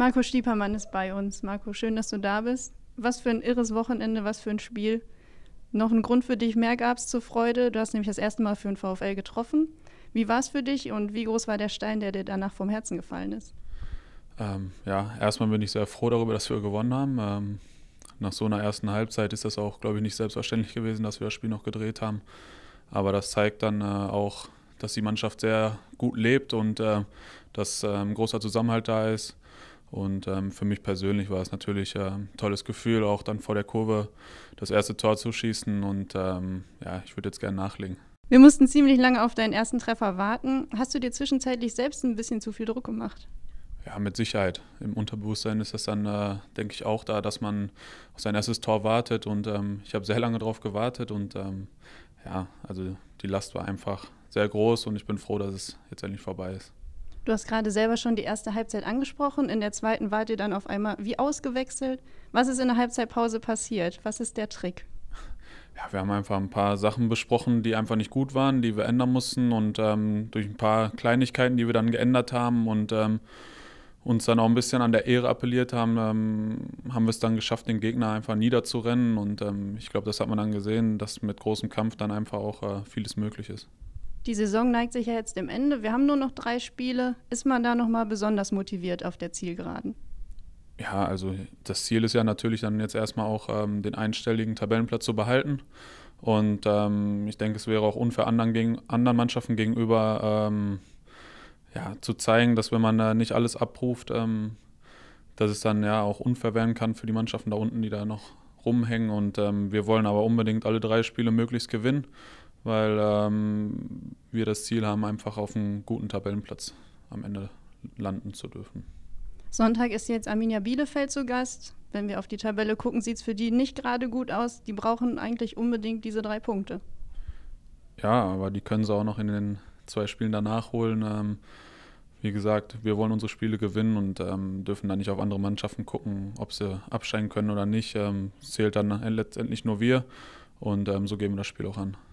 Marco Stiepermann ist bei uns. Marco, schön, dass du da bist. Was für ein irres Wochenende, was für ein Spiel. Noch ein Grund für dich mehr gab es zur Freude. Du hast nämlich das erste Mal für den VfL getroffen. Wie war es für dich und wie groß war der Stein, der dir danach vom Herzen gefallen ist? Ähm, ja, erstmal bin ich sehr froh darüber, dass wir gewonnen haben. Ähm, nach so einer ersten Halbzeit ist das auch, glaube ich, nicht selbstverständlich gewesen, dass wir das Spiel noch gedreht haben. Aber das zeigt dann äh, auch, dass die Mannschaft sehr gut lebt und äh, dass äh, ein großer Zusammenhalt da ist. Und ähm, für mich persönlich war es natürlich äh, ein tolles Gefühl, auch dann vor der Kurve das erste Tor zu schießen. Und ähm, ja, ich würde jetzt gerne nachlegen. Wir mussten ziemlich lange auf deinen ersten Treffer warten. Hast du dir zwischenzeitlich selbst ein bisschen zu viel Druck gemacht? Ja, mit Sicherheit. Im Unterbewusstsein ist das dann, äh, denke ich, auch da, dass man auf sein erstes Tor wartet. Und ähm, ich habe sehr lange darauf gewartet. Und ähm, ja, also die Last war einfach sehr groß. Und ich bin froh, dass es jetzt endlich vorbei ist. Du hast gerade selber schon die erste Halbzeit angesprochen. In der zweiten wart ihr dann auf einmal wie ausgewechselt. Was ist in der Halbzeitpause passiert? Was ist der Trick? Ja, wir haben einfach ein paar Sachen besprochen, die einfach nicht gut waren, die wir ändern mussten und ähm, durch ein paar Kleinigkeiten, die wir dann geändert haben und ähm, uns dann auch ein bisschen an der Ehre appelliert haben, ähm, haben wir es dann geschafft, den Gegner einfach niederzurennen und ähm, ich glaube, das hat man dann gesehen, dass mit großem Kampf dann einfach auch äh, vieles möglich ist. Die Saison neigt sich ja jetzt dem Ende. Wir haben nur noch drei Spiele. Ist man da nochmal besonders motiviert auf der Zielgeraden? Ja, also das Ziel ist ja natürlich dann jetzt erstmal auch ähm, den einstelligen Tabellenplatz zu behalten. Und ähm, ich denke, es wäre auch unfair anderen, gegen, anderen Mannschaften gegenüber ähm, ja, zu zeigen, dass wenn man da nicht alles abruft, ähm, dass es dann ja auch unfair werden kann für die Mannschaften da unten, die da noch rumhängen. Und ähm, wir wollen aber unbedingt alle drei Spiele möglichst gewinnen weil ähm, wir das Ziel haben, einfach auf einem guten Tabellenplatz am Ende landen zu dürfen. Sonntag ist jetzt Arminia Bielefeld zu Gast. Wenn wir auf die Tabelle gucken, sieht es für die nicht gerade gut aus. Die brauchen eigentlich unbedingt diese drei Punkte. Ja, aber die können sie auch noch in den zwei Spielen danach holen. Ähm, wie gesagt, wir wollen unsere Spiele gewinnen und ähm, dürfen dann nicht auf andere Mannschaften gucken, ob sie abscheiden können oder nicht. Ähm, zählt dann letztendlich nur wir und ähm, so gehen wir das Spiel auch an.